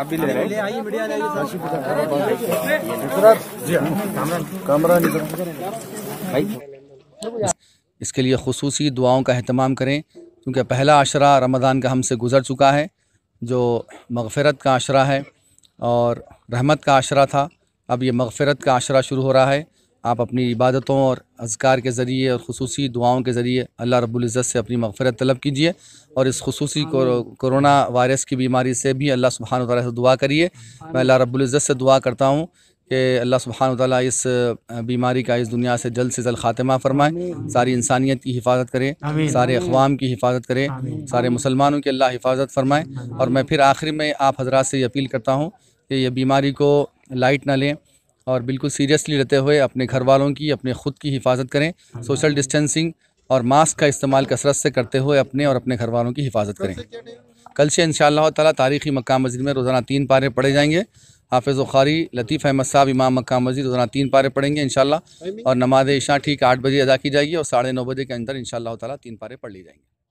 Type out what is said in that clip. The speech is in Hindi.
आप भी ले रहे इसके लिए खसूसी दुआओं का अहतमाम करें क्योंकि पहला अशरा रमज़ान का हमसे गुज़र चुका है जो मगफ़रत का अशरा है और रहमत का अशरा था अब ये मगफ़रत का अशरा शुरू हो रहा है आप अपनी इबादतों और अजकार के ज़रिए और खसूसी दुआओं के ज़रिए अल्लाह रब्ज़त से अपनी मगफरत तलब कीजिए और इस खसूसी कोरोना वायरस की बीमारी से भी अल्लाह सुबहान तौर से दुआ करिए मैं अल्लाह रब्ज़त से दुआ करता हूँ कि अल्लाह सुबहान ताली इस बीमारी का इस दुनिया से जल्द से जल्द ख़ात्मा फरमाएँ सारी इंसानियत की हिफाजत करें सारे अवाम की हिफाजत करें सारे मुसलमानों की अल्लाह हिफाजत फरमाएँ और मैं फिर आखिर में आप हजरात से ये अपील करता हूँ कि यह बीमारी को लाइट ना लें और बिल्कुल सीरियसली लेते हुए अपने घर वालों की अपने ख़ुद की हिफाजत करें सोशल डिस्टेंसिंग और मास्क का इस्तेमाल कसरत से करते हुए अपने और अपने घर वालों की हिफाजत करें कल से इन ताला तारीख़ी मक्का मस्जिद में रोज़ाना तीन पारे पढ़े जाएंगे हाफिज़ बुखारी लतीफ़ अहमद साहब इमाम मक्का मस्जिद रोज़ाना तीन पारे पढ़ेंगे इन और नमाज इशा ठीक आठ बजे अदा की जाएगी और साढ़े नौ बजे के अंदर इन ताला तीन पारे पढ़ ली जाएंगी